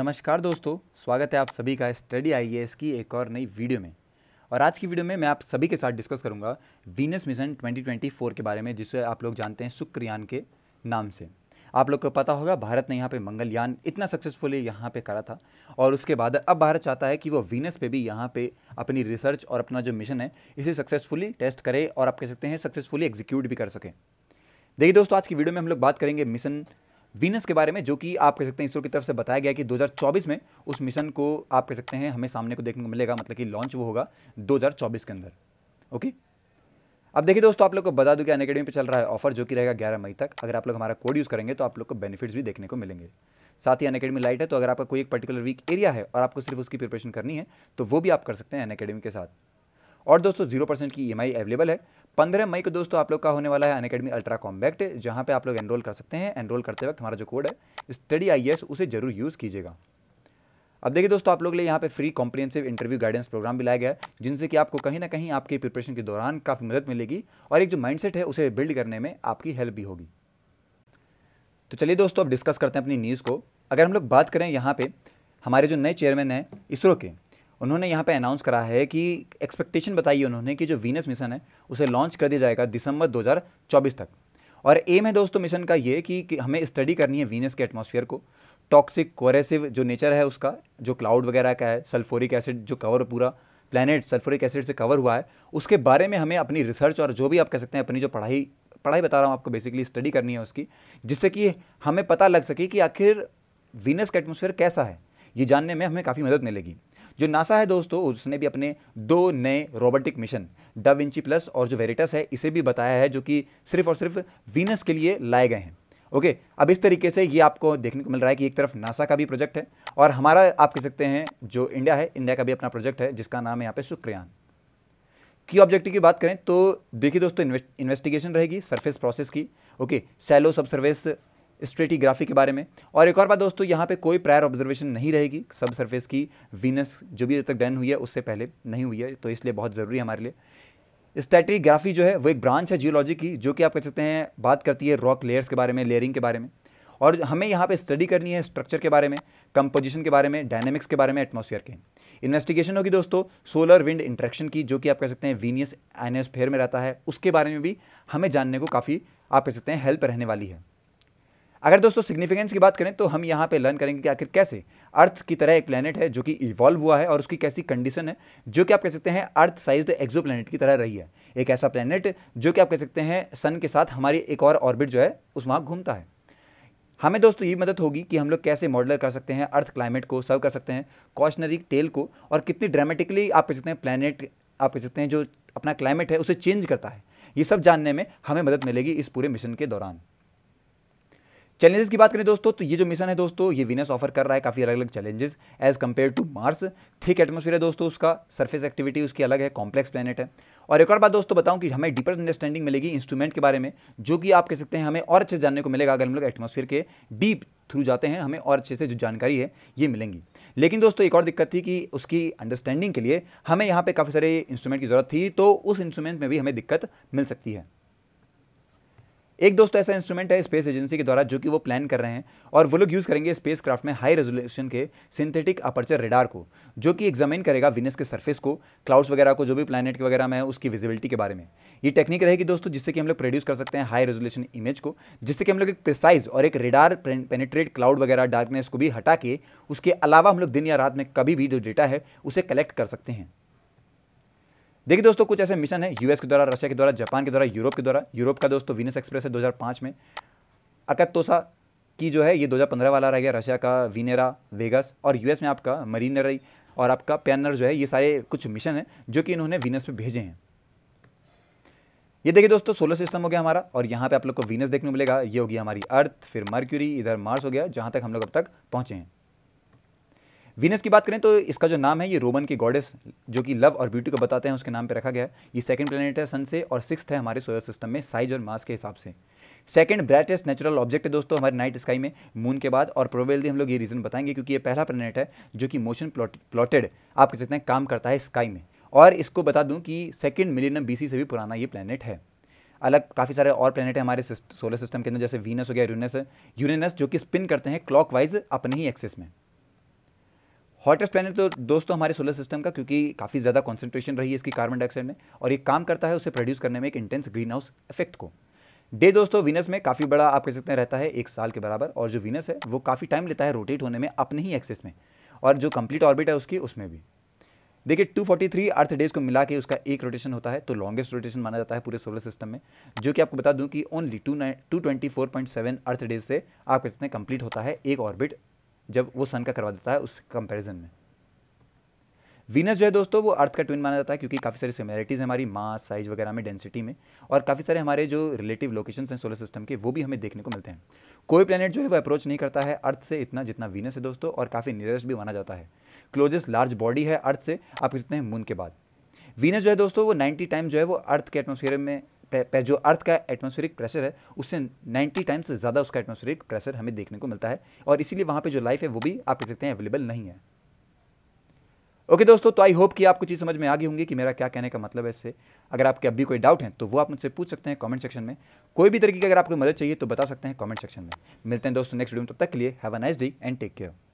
नमस्कार दोस्तों स्वागत है आप सभी का स्टडी आई की एक और नई वीडियो में और आज की वीडियो में मैं आप सभी के साथ डिस्कस करूंगा वीनस मिशन 2024 के बारे में जिसे आप लोग जानते हैं शुक्रयान के नाम से आप लोग को पता होगा भारत ने यहाँ पे मंगलयान इतना सक्सेसफुली यहाँ पे करा था और उसके बाद अब भारत चाहता है कि वो वीनस पे भी यहाँ पे अपनी रिसर्च और अपना जो मिशन है इसे सक्सेसफुली टेस्ट करे और आप कह सकते हैं सक्सेसफुली एग्जीक्यूट भी कर सकें देखिए दोस्तों आज की वीडियो में हम लोग बात करेंगे मिशन वीनस के बारे में जो कि आप कह सकते हैं इसरो की तरफ से बताया गया कि 2024 में उस मिशन को आप कह सकते हैं हमें सामने को देखने को मिलेगा मतलब कि लॉन्च वो होगा 2024 के अंदर ओके अब देखिए दोस्तों आप लोग को बता दूं कि अनकेडमी पे चल रहा है ऑफर जो कि रहेगा ग्यारह मई तक अगर आप लोग हमारा कोड यूज़ करेंगे तो आप लोग को बेनिफिट्स भी देखने को मिलेंगे साथ ही अनकेडमी लाइट है तो अगर आपका कोई एक पर्टिकुलर वीक एरिया है और आपको सिर्फ उसकी प्रिपरेशन करनी है तो वो भी आप कर सकते हैं अनकेडमी के साथ और दोस्तों जीरो परसेंट की ई e अवेलेबल है पंद्रह मई को दोस्तों आप लोग का होने वाला है अनकेडमी अल्ट्रा कॉम्बैक्ट जहाँ पे आप लोग एनरोल कर सकते हैं एनरोल करते वक्त हमारा जो कोड है स्टडी आई उसे जरूर यूज़ कीजिएगा अब देखिए दोस्तों आप लोग लिए यहाँ पे free comprehensive interview guidance programme भी लाया गया है जिनसे कि आपको कहीं ना कहीं आपके प्रिपरेशन के दौरान काफ़ी मदद मिलेगी और एक जो माइंडसेट है उसे बिल्ड करने में आपकी हेल्प भी होगी तो चलिए दोस्तों अब डिस्कस करते हैं अपनी न्यूज़ को अगर हम लोग बात करें यहाँ पर हमारे जो नए चेयरमैन हैं इसरो के उन्होंने यहाँ पे अनाउंस करा है कि एक्सपेक्टेशन बताई उन्होंने कि जो वीनस मिशन है उसे लॉन्च कर दिया जाएगा दिसंबर 2024 तक और एम है दोस्तों मिशन का ये कि, कि हमें स्टडी करनी है वीनस के एटमोसफियर को टॉक्सिक कोरेसिव जो नेचर है उसका जो क्लाउड वगैरह का है सल्फोरिक एसिड जो कवर पूरा प्लानट सल्फोरिक एसिड से कवर हुआ है उसके बारे में हमें अपनी रिसर्च और जो भी आप कह सकते हैं अपनी जो पढ़ाई पढ़ाई बता रहा हूँ आपको बेसिकली स्टडी करनी है उसकी जिससे कि हमें पता लग सके कि आखिर वीनस का एटमोसफियर कैसा है ये जानने में हमें काफ़ी मदद मिलेगी जो नासा है दोस्तों उसने भी अपने दो नए robotic mission Da Vinci plus और जो वेरिटस है इसे भी बताया है जो कि सिर्फ और सिर्फ वीनस के लिए लाए गए हैं ओके अब इस तरीके से ये आपको देखने को मिल रहा है कि एक तरफ नासा का भी प्रोजेक्ट है और हमारा आप कह सकते हैं जो इंडिया है इंडिया का भी अपना प्रोजेक्ट है जिसका नाम है यहाँ पे शुक्रयान की ऑब्जेक्टिव की बात करें तो देखिए दोस्तों इन्वेस्टिगेशन रहेगी सरफेस प्रोसेस की ओके सैलो सब सर्वेस स्ट्रेटीग्राफी के बारे में और एक और बात दोस्तों यहाँ पे कोई प्रायर ऑब्जर्वेशन नहीं रहेगी सब सरफेस की वीनस जो भी तक डन हुई है उससे पहले नहीं हुई है तो इसलिए बहुत ज़रूरी है हमारे लिए स्टेटिग्राफी जो है वो एक ब्रांच है जियोलॉजी की जो कि आप कह सकते हैं बात करती है रॉक लेयर्स के बारे में लेयरिंग के बारे में और हमें यहाँ पर स्टडी करनी है स्ट्रक्चर के बारे में कंपोजिशन के बारे में डायनेमिक्स के बारे में एटमोसफियर के इन्वेस्टिगेशन होगी दोस्तों सोलर विंड इंट्रैक्शन की जो कि आप कह सकते हैं वीनियस एनोस्फेयर में रहता है उसके बारे में भी हमें जानने को काफ़ी आप कह सकते हैं हेल्प रहने वाली है अगर दोस्तों सिग्निफिकेंस की बात करें तो हम यहाँ पे लर्न करेंगे कि आखिर कैसे अर्थ की तरह एक प्लेनेट है जो कि इवॉल्व हुआ है और उसकी कैसी कंडीशन है जो कि आप कह सकते हैं अर्थ साइज एक्जो प्लानट की तरह रही है एक ऐसा प्लानट जो कि आप कह सकते हैं सन के साथ हमारी एक और ऑर्बिट जो है उस वहाँ घूमता है हमें दोस्तों ये मदद होगी कि हम लोग कैसे मॉडलर कर सकते हैं अर्थ क्लाइमेट को सर्व कर सकते हैं कॉशनरी टेल को और कितनी ड्रामेटिकली आप कह सकते हैं प्लानट आप कह सकते हैं जो अपना क्लाइमेट है उसे चेंज करता है ये सब जानने में हमें मदद मिलेगी इस पूरे मिशन के दौरान चैलेंजेस की बात करें दोस्तों तो ये जो मिशन है दोस्तों ये विनस ऑफर कर रहा है काफ़ी अलग अलग challenges as compared to Mars thick atmosphere है दोस्तों उसका सरफेस एक्टिविटी उसकी अलग है कॉम्प्लेक्स प्लानेट है और एक और बात दोस्तों बताऊं कि हमें डीपर अंडरस्टैंडिंग मिलेगी इंस्ट्रूमेंट के बारे में जो कि आप कह सकते हैं हमें और अच्छे जानने को मिलेगा अगर हम लोग एटमोसफियर के डीप थ्रू जाते हैं हमें और अच्छे से जो जानकारी है ये मिलेंगी लेकिन दोस्तों एक और दिक्कत थी कि उसकी अंडरस्टैंडिंग के लिए हमें यहाँ पर काफ़ी सारे इंस्ट्रूमेंट की ज़रूरत थी तो उस इंस्ट्रूमेंट में भी हमें दिक्कत मिल सकती है एक दोस्तों तो ऐसा इंस्ट्रूमेंट है स्पेस एजेंसी के द्वारा जो कि वो प्लान कर रहे हैं और वो लोग यूज़ करेंगे स्पेस क्राफ्ट में हाई रेजोल्यूशन के सिंथेटिक अपर्चर रेडार को जो कि एग्जामिन करेगा विनस के सर्फेस को क्लाउड्स वगैरह को जो भी प्लानट के वगैरह में है उसकी विजिबिलिटी के बारे में ये टेक्निक रहेगी दोस्तों जिससे कि हम लोग प्रोड्यूस कर सकते हैं हाई रेजोल्यूशन इमेज को जिससे कि हम लोग एक प्रिसाइज और एक रेडार पेनिट्रेट क्लाउड वगैरह डार्कनेस को भी हटा के उसके अलावा हम लोग दिन या रात में कभी भी जो डेटा है उसे कलेक्ट कर सकते हैं देखिए दोस्तों कुछ ऐसे मिशन है यूएस के द्वारा रशिया के द्वारा जापान के द्वारा यूरोप के द्वारा यूरोप का दोस्तों वीनस एक्सप्रेस है 2005 में अकतोसा की जो है ये 2015 वाला रह गया रशिया का वीनेरा वेगस और यूएस में आपका मरीनरी और आपका पैनर जो है ये सारे कुछ मिशन है जो कि इन्होंने वीनस पर भेजे हैं ये देखिए दोस्तों सोलर सिस्टम हो गया हमारा और यहाँ पे आप लोग को वीनस देखने को मिलेगा ये होगी हमारी अर्थ फिर मर्क्यूरी इधर मार्स हो गया जहाँ तक हम लोग अब तक पहुँचे हैं वीनस की बात करें तो इसका जो नाम है ये रोमन की गॉडेस जो कि लव और ब्यूटी को बताते हैं उसके नाम पर रखा गया है ये सेकंड प्लेनेट है सन से और सिक्स है हमारे सोलर सिस्टम में साइज और मास के हिसाब से सेकंड ब्राइटेस्ट नेचुरल ऑब्जेक्ट है दोस्तों हमारे नाइट स्काई में मून के बाद और प्रोबेबली हम लोग ये रीज़न बताएंगे क्योंकि ये पहला प्लेनेट है जो कि मोशन प्लॉटेड आप कह सकते हैं काम करता है स्काई में और इसको बता दूँ कि सेकेंड मिलियनम बी से भी पुराना ये प्लानट है अलग काफ़ी सारे और प्लेनेट हैं हमारे सोलर सिस्टम के अंदर जैसे वीनस हो गया यूनस यूनस जो कि स्पिन करते हैं क्लॉकवाइज अपने ही एक्सेस में हॉटेस्ट प्लैनेट तो दोस्तों हमारे सोलर सिस्टम का क्योंकि काफ़ी ज़्यादा कॉन्सेंट्रेशन रही है इसकी कार्बन डाइऑक्साइड में और ये काम करता है उसे प्रोड्यूस करने में एक इंटेंस ग्रीन हाउस इफेक्ट को डे दोस्तों वीनस में काफ़ी बड़ा आप कह सकते हैं रहता है एक साल के बराबर और जो वीनस है वो काफ़ी टाइम लेता है रोटेट होने में अपने ही एक्सेस में और जो कंप्लीट ऑर्बिट है उसकी उसमें भी देखिए 243 अर्थ डेज को मिला के उसका एक रोटेशन होता है तो लॉन्गेस्ट रोटेशन माना जाता है पूरे सोलर सिस्टम में जो कि आपको बता दूं कि only two two twenty four point seven earth days से आप कितने कंप्लीट होता है एक ऑर्बिट जब वो सन का करवा देता है उस कंपैरिजन में वीनस जो है दोस्तों वो अर्थ का ट्विन माना जाता है क्योंकि काफ़ी सारी सिमिलरिटीज़ हमारी मास साइज वगैरह में डेंसिटी में और काफ़ी सारे हमारे जो रिलेटिव लोकेशन हैं सोलर सिस्टम के वो भी हमें देखने को मिलते हैं कोई प्लानट जो है वो अप्रोच नहीं करता है अर्थ से इतना जितना वीनस है दोस्तों और काफ़ी नियरेस्ट भी माना जाता है क्लोजेस्ट लार्ज बॉडी है अर्थ से आप कितने मून के बाद वीनस जो है दोस्तों वो नाइन्टी टाइम जो है वो अर्थ के एटमोसफेयर में पे, पे जो अर्थ का एटमॉस्फेरिक प्रेशर है उससे 90 टाइम्स ज़्यादा उसका एटमॉस्फेरिक प्रेशर हमें देखने को मिलता है और इसीलिए वहाँ पे जो लाइफ है वो भी आप कह सकते हैं अवेलेबल नहीं है ओके okay, दोस्तों तो आई होप कि आपको चीज़ समझ में आ गई होंगी कि मेरा क्या कहने का मतलब है इससे अगर आपके अभी कोई डाउट है तो वो आप मुझसे पूछ सकते हैं कमेंट सेक्शन में कोई भी तरीके की अगर आपको मदद चाहिए तो बता सकते हैं कमेंट सेक्शन में मिलते हैं दोस्तों नेक्स्ट वीडियो में तब तक के लिए have a nice day and take care